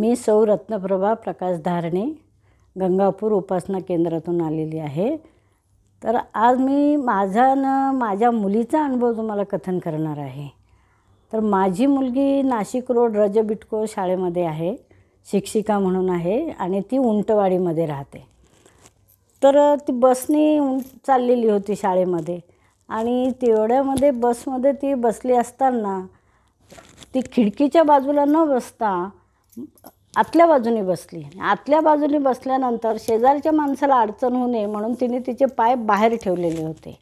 मी सौ रत्नप्रभा प्रकाश धारणे गंगापूर उपासना केंद्रातून आलेली आहे तर आज मी माझा न माझ्या मुलीचा अनुभव तुम्हाला कथन करणार आहे तर माझी मुलगी नाशिक रोड रज शाळेमध्ये आहे शिक्षिका म्हणून आहे आणि ती उंटवाडीमध्ये राहते तर ती बसने चाललेली होती शाळेमध्ये आणि तेवढ्यामध्ये बसमध्ये ती बसली असताना ती खिडकीच्या बाजूला न बसता आतल्या बाजूने बसली आतल्या बाजूने बसल्यानंतर शेजारच्या माणसाला अडचण होऊ नये म्हणून तिने तिचे पाय बाहेर ठेवलेले होते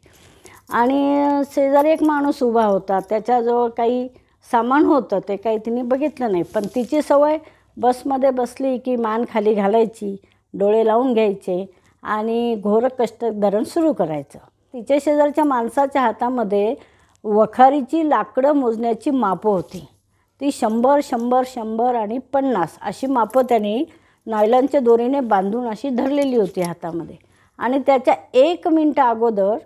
आणि शेजारी एक माणूस उभा होता त्याच्याजवळ काही सामान होतं ते काही तिने बघितलं नाही पण तिची सवय बसमध्ये बसली की मान खाली घालायची डोळे लावून घ्यायचे आणि घोर कष्ट धरण सुरू करायचं तिच्या शेजारच्या माणसाच्या हातामध्ये वखारीची लाकडं मोजण्याची मापं होती ती शंभर शंभर शंभर आणि पन्नास अशी मापं त्यांनी नायलॉनच्या दोरीने बांधून अशी धरलेली होती हातामध्ये आणि त्याच्या एक मिनटं अगोदर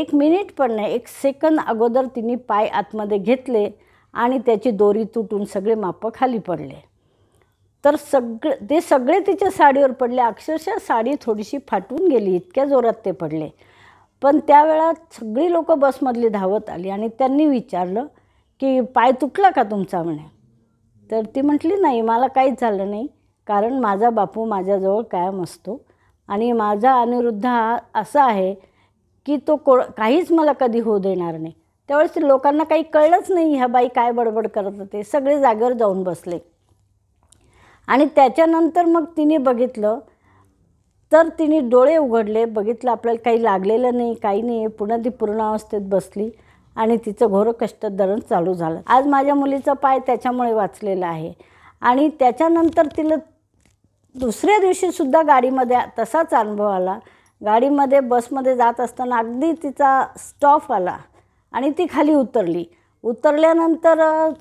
एक मिनिट पण नाही एक सेकंद अगोदर तिने पाय आतमध्ये घेतले आणि त्याची दोरी तुटून सगळे मापं खाली पडले तर सगळे ते सगळे तिच्या साडीवर पडले अक्षरशः साडी थोडीशी फाटून गेली इतक्या जोरात ते पडले पण त्यावेळा सगळी लोकं बसमधली धावत आली आणि त्यांनी विचारलं की पाय तुटला का तुमचा म्हणे तर ती म्हटली नाही मला काहीच झालं नाही कारण माझा बापू माझ्याजवळ कायम असतो आणि माझा अनिरुद्ध हा असा आहे की तो को काहीच मला कधी होऊ देणार नाही त्यावेळेस लोकांना काही कळलंच नाही ह्या बाई काय बडबड करत होते सगळे जागेवर जाऊन बसले आणि त्याच्यानंतर मग तिने बघितलं तर तिने डोळे उघडले बघितलं आपल्याला काही लागलेलं नाही काही नाही पुन्हा ती पूर्ण अवस्थेत बसली आणि तिचं कष्ट दरण चालू झालं आज माझ्या मुलीचा पाय त्याच्यामुळे वाचलेला आहे आणि त्याच्यानंतर तिला दुसऱ्या दिवशीसुद्धा गाडीमध्ये तसाच अनुभव आला गाडीमध्ये बसमध्ये जात असताना अगदी तिचा स्टॉफ आला आणि ती खाली उतरली उतरल्यानंतर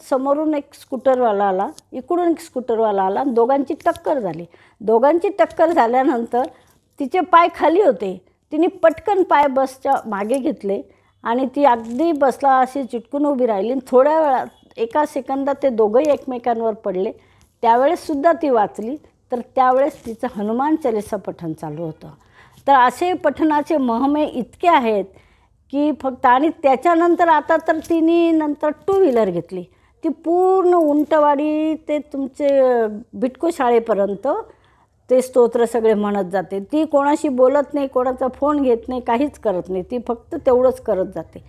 समोरून एक स्कूटरवाला आला इकडून एक स्कूटरवाला आला दोघांची टक्कर झाली दोघांची टक्कर झाल्यानंतर तिचे पाय खाली होते तिने पटकन पाय बसच्या मागे घेतले आणि ती अगदी बसला अशी चिटकून उभी राहिली थोड्या वेळात एका सेकंदात ते दोघंही एकमेकांवर पडले त्यावेळेससुद्धा ती वाचली तर त्यावेळेस तिचं हनुमान चालीसा पठण चालू होतं तर असे पठणाचे महमे इतके आहेत की फक्त आणि त्याच्यानंतर आता तर तिने नंतर टू व्हीलर घेतली ती पूर्ण उंटवाडी ते तुमचे बिटको शाळेपर्यंत ते स्तोत्र सगळे म्हणत जाते ती कोणाशी बोलत नाही कोणाचा फोन घेत नाही काहीच करत नाही ती फक्त तेवढंच करत जाते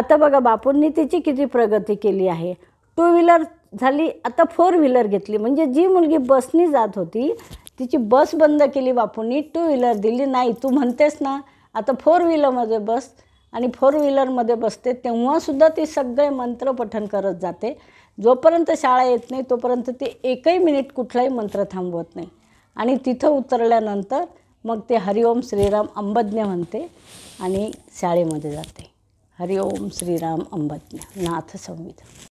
आता बघा बापूंनी तिची किती प्रगती केली आहे टू व्हीलर झाली आता फोर व्हीलर घेतली म्हणजे जी मुलगी बसनी जात होती तिची बस बंद केली बापूंनी टू व्हीलर दिली नाही तू म्हणतेस ना आता फोर व्हीलरमध्ये बस आणि फोर व्हीलरमध्ये बसते तेव्हासुद्धा ती सगळे मंत्र पठण करत जाते जोपर्यंत शाळा येत नाही तोपर्यंत ती एकही मिनिट कुठलाही मंत्र थांबवत नाही आणि तिथं उतरल्यानंतर मग ते हरिओम श्रीराम अंबज्ञ म्हणते आणि शाळेमध्ये जाते हरिओम श्रीराम अंबज्ञ नाथ संविधान